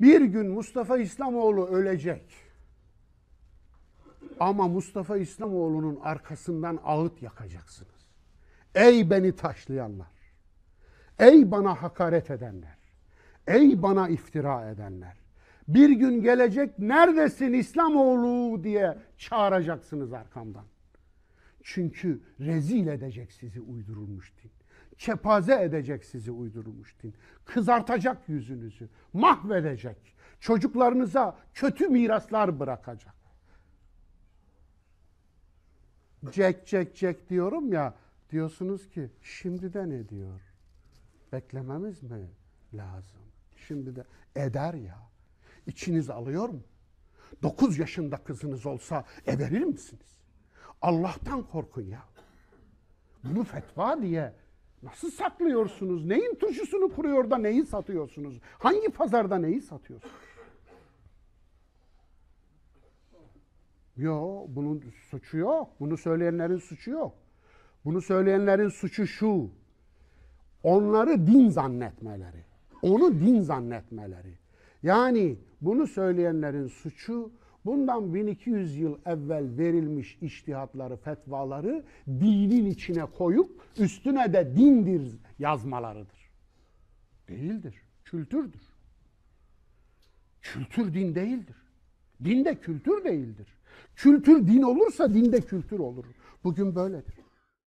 Bir gün Mustafa İslamoğlu ölecek. Ama Mustafa İslamoğlu'nun arkasından ağıt yakacaksınız. Ey beni taşlayanlar. Ey bana hakaret edenler. Ey bana iftira edenler. Bir gün gelecek neredesin İslamoğlu diye çağıracaksınız arkamdan. Çünkü rezil edecek sizi uydurulmuş din kepaze edecek sizi uydurulmuş din. Kızartacak yüzünüzü, mahvedecek. Çocuklarınıza kötü miraslar bırakacak. Cek cek cek diyorum ya, diyorsunuz ki şimdi de ne diyor? Beklememiz mi lazım? Şimdi de eder ya. İçiniz alıyor mu? 9 yaşında kızınız olsa everir misiniz? Allah'tan korkun ya. Bunu fetva diye Nasıl saklıyorsunuz? Neyin turşusunu kuruyor da neyi satıyorsunuz? Hangi pazarda neyi satıyorsunuz? Yok, bunun suçu yok. Bunu söyleyenlerin suçu yok. Bunu söyleyenlerin suçu şu. Onları din zannetmeleri. Onu din zannetmeleri. Yani bunu söyleyenlerin suçu Bundan 1200 yıl evvel verilmiş iştihatları, fetvaları dinin içine koyup üstüne de dindir yazmalarıdır. Değildir. Kültürdür. Kültür din değildir. Din de kültür değildir. Kültür din olursa dinde kültür olur. Bugün böyledir.